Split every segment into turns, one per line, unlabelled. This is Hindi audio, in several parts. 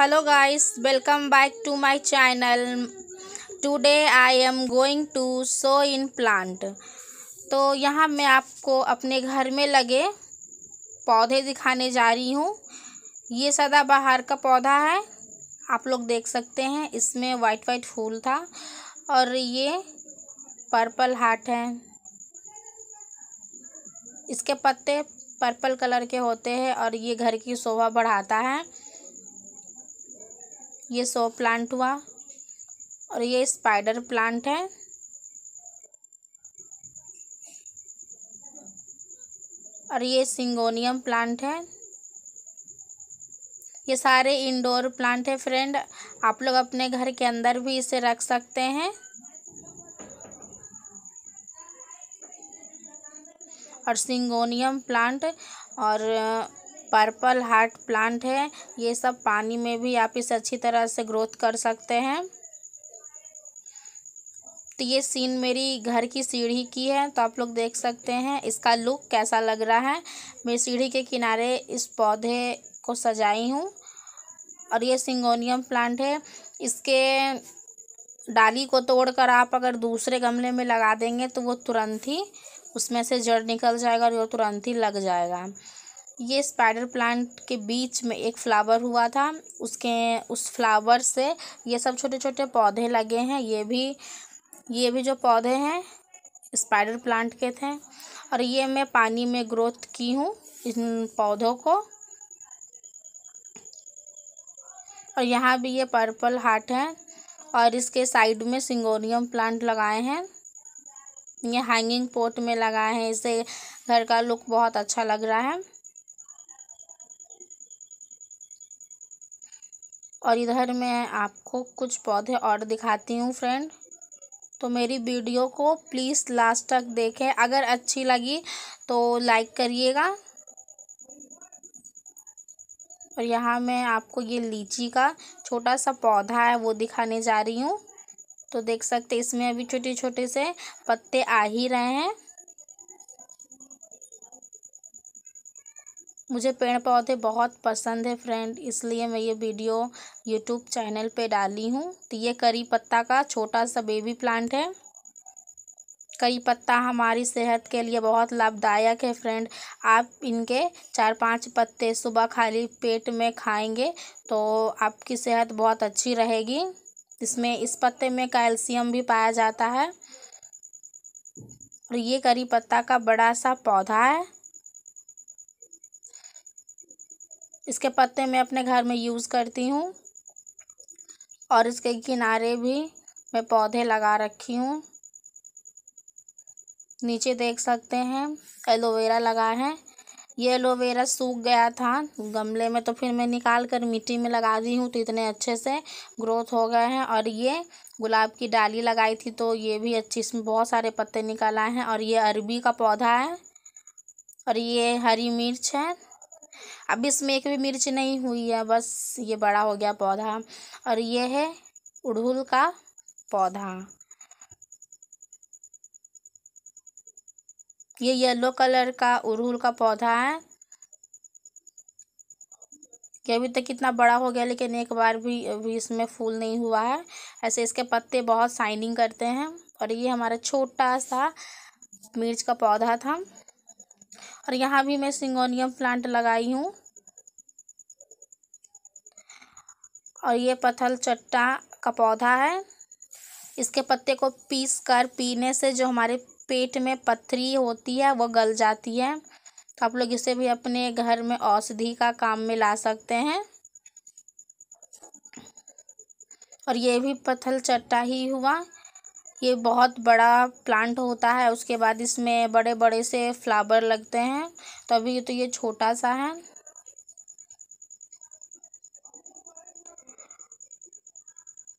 hello guys welcome back to my channel today I am going to so in plant तो यहाँ मैं आपको अपने घर में लगे पौधे दिखाने जा रही हूँ ये सदाबहार का पौधा है आप लोग देख सकते हैं इसमें वाइट वाइट फूल था और ये पर्पल हार्ट है इसके पत्ते पर्पल कलर के होते हैं और ये घर की शोभा बढ़ाता है ये सो प्लांट हुआ और ये स्पाइडर प्लांट है और ये सिंगोनियम प्लांट है ये सारे इंडोर प्लांट है फ्रेंड आप लोग अपने घर के अंदर भी इसे रख सकते हैं और सिंगोनियम प्लांट और पर्पल हार्ट प्लांट है ये सब पानी में भी आप इसे अच्छी तरह से ग्रोथ कर सकते हैं तो ये सीन मेरी घर की सीढ़ी की है तो आप लोग देख सकते हैं इसका लुक कैसा लग रहा है मैं सीढ़ी के किनारे इस पौधे को सजाई हूँ और ये सिंगोनियम प्लांट है इसके डाली को तोड़कर आप अगर दूसरे गमले में लगा देंगे तो वो तुरंत ही उसमें से जड़ निकल जाएगा और वो तुरंत ही लग जाएगा ये स्पाइडर प्लांट के बीच में एक फ्लावर हुआ था उसके उस फ्लावर से ये सब छोटे छोटे पौधे लगे हैं ये भी ये भी जो पौधे हैं स्पाइडर प्लांट के थे और ये मैं पानी में ग्रोथ की हूँ इन पौधों को और यहाँ भी ये पर्पल हार्ट है और इसके साइड में सिंगोनियम प्लांट लगाए हैं ये हैंगिंग पोट में लगाए हैं इसे घर का लुक बहुत अच्छा लग रहा है और इधर मैं आपको कुछ पौधे और दिखाती हूँ फ्रेंड तो मेरी वीडियो को प्लीज़ लास्ट तक देखें अगर अच्छी लगी तो लाइक करिएगा और यहाँ मैं आपको ये लीची का छोटा सा पौधा है वो दिखाने जा रही हूँ तो देख सकते इसमें अभी छोटे छोटे से पत्ते आ ही रहे हैं मुझे पेड़ पौधे बहुत पसंद है फ्रेंड इसलिए मैं ये वीडियो यूट्यूब चैनल पे डाली हूँ तो ये करी पत्ता का छोटा सा बेबी प्लांट है करी पत्ता हमारी सेहत के लिए बहुत लाभदायक है फ्रेंड आप इनके चार पांच पत्ते सुबह खाली पेट में खाएंगे तो आपकी सेहत बहुत अच्छी रहेगी इसमें इस पत्ते में कैल्शियम भी पाया जाता है और ये करी पत्ता का बड़ा सा पौधा है इसके पत्ते मैं अपने घर में यूज़ करती हूँ और इसके किनारे भी मैं पौधे लगा रखी हूँ नीचे देख सकते हैं एलोवेरा लगा है ये एलोवेरा सूख गया था गमले में तो फिर मैं निकाल कर मिट्टी में लगा दी हूँ तो इतने अच्छे से ग्रोथ हो गए हैं और ये गुलाब की डाली लगाई थी तो ये भी अच्छी इसमें बहुत सारे पत्ते निकल आए हैं और ये अरबी का पौधा है और ये हरी मिर्च है अब इसमें एक भी मिर्च नहीं हुई है बस ये बड़ा हो गया पौधा और ये है उड़हुल का पौधा ये येलो कलर का उड़हुल का पौधा है कि अभी तक कितना बड़ा हो गया लेकिन एक बार भी अभी इसमें फूल नहीं हुआ है ऐसे इसके पत्ते बहुत शाइनिंग करते हैं और ये हमारा छोटा सा मिर्च का पौधा था और यहाँ भी मैं सिंगोनियम प्लांट लगाई हूँ और ये पथल चट्टा का पौधा है इसके पत्ते को पीस कर पीने से जो हमारे पेट में पथरी होती है वो गल जाती है तो आप लोग इसे भी अपने घर में औषधि का काम में ला सकते हैं और ये भी पथल चट्टा ही हुआ ये बहुत बड़ा प्लांट होता है उसके बाद इसमें बड़े बड़े से फ्लावर लगते हैं तो अभी तो ये छोटा सा है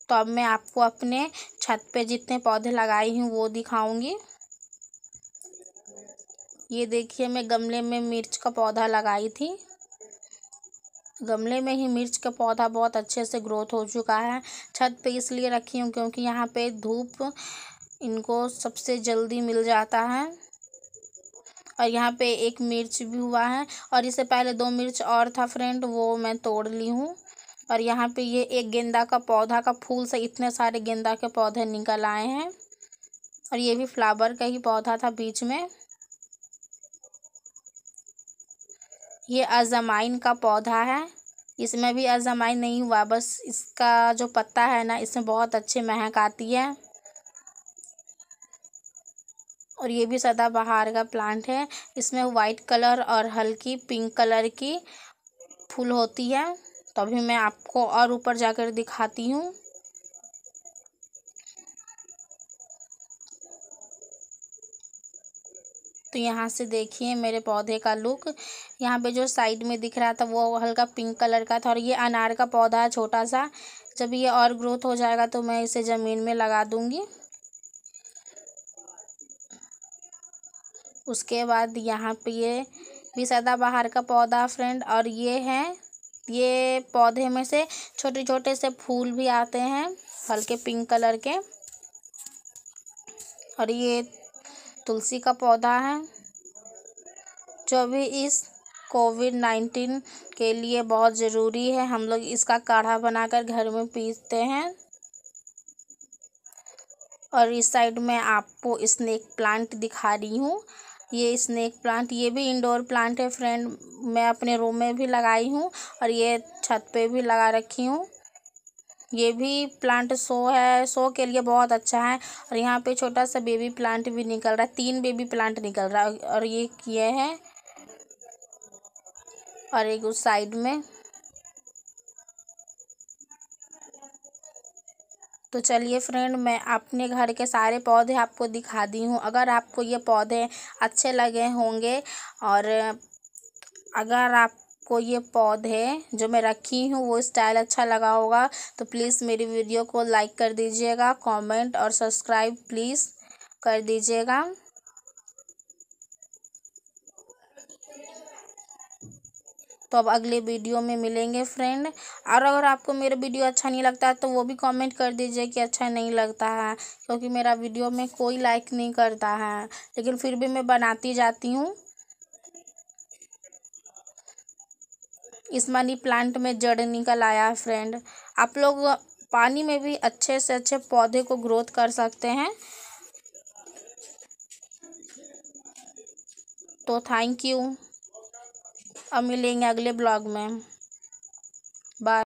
तो अब मैं आपको अपने छत पे जितने पौधे लगाई हूँ वो दिखाऊंगी ये देखिए मैं गमले में मिर्च का पौधा लगाई थी गमले में ही मिर्च का पौधा बहुत अच्छे से ग्रोथ हो चुका है छत पे इसलिए रखी हूँ क्योंकि यहाँ पे धूप इनको सबसे जल्दी मिल जाता है और यहाँ पे एक मिर्च भी हुआ है और इससे पहले दो मिर्च और था फ्रेंड वो मैं तोड़ ली हूँ और यहाँ पे ये एक गेंदा का पौधा का फूल से इतने सारे गेंदा के पौधे निकल आए हैं और ये भी फ्लावर का ही पौधा था बीच में ये अजमाइन का पौधा है इसमें भी अजमाइन नहीं हुआ बस इसका जो पत्ता है ना इसमें बहुत अच्छी महक आती है और ये भी सदाबहार का प्लांट है इसमें वाइट कलर और हल्की पिंक कलर की फूल होती है तो मैं आपको और ऊपर जाकर दिखाती हूँ तो यहाँ से देखिए मेरे पौधे का लुक यहाँ पे जो साइड में दिख रहा था वो हल्का पिंक कलर का था और ये अनार का पौधा है छोटा सा जब ये और ग्रोथ हो जाएगा तो मैं इसे ज़मीन में लगा दूँगी उसके बाद यहाँ पे ये भी सदाबहार का पौधा फ्रेंड और ये है ये पौधे में से छोटे छोटे से फूल भी आते हैं हल्के पिंक कलर के और ये तुलसी का पौधा है जो भी इस कोविड नाइन्टीन के लिए बहुत ज़रूरी है हम लोग इसका काढ़ा बनाकर घर में पीसते हैं और इस साइड में आपको स्नेक प्लांट दिखा रही हूँ ये स्नेक प्लांट ये भी इंडोर प्लांट है फ्रेंड मैं अपने रूम में भी लगाई हूँ और ये छत पे भी लगा रखी हूँ ये भी प्लांट शो है शो के लिए बहुत अच्छा है और यहाँ पे छोटा सा बेबी प्लांट भी निकल रहा है तीन बेबी प्लांट निकल रहा है और ये किए हैं और एक उस साइड में तो चलिए फ्रेंड मैं अपने घर के सारे पौधे आपको दिखा दी हूँ अगर आपको ये पौधे अच्छे लगे होंगे और अगर आप आपको ये पौधे जो मैं रखी हूँ वो स्टाइल अच्छा लगा होगा तो प्लीज़ मेरी वीडियो को लाइक कर दीजिएगा कमेंट और सब्सक्राइब प्लीज़ कर दीजिएगा तो अब अगले वीडियो में मिलेंगे फ्रेंड और अगर आपको मेरा वीडियो अच्छा नहीं लगता है तो वो भी कमेंट कर दीजिए कि अच्छा नहीं लगता है क्योंकि मेरा वीडियो में कोई लाइक नहीं करता है लेकिन फिर भी मैं बनाती जाती हूँ इस मनी प्लांट में जड़ निकल आया है फ्रेंड आप लोग पानी में भी अच्छे से अच्छे पौधे को ग्रोथ कर सकते हैं तो थैंक यू अब मिलेंगे अगले ब्लॉग में बाय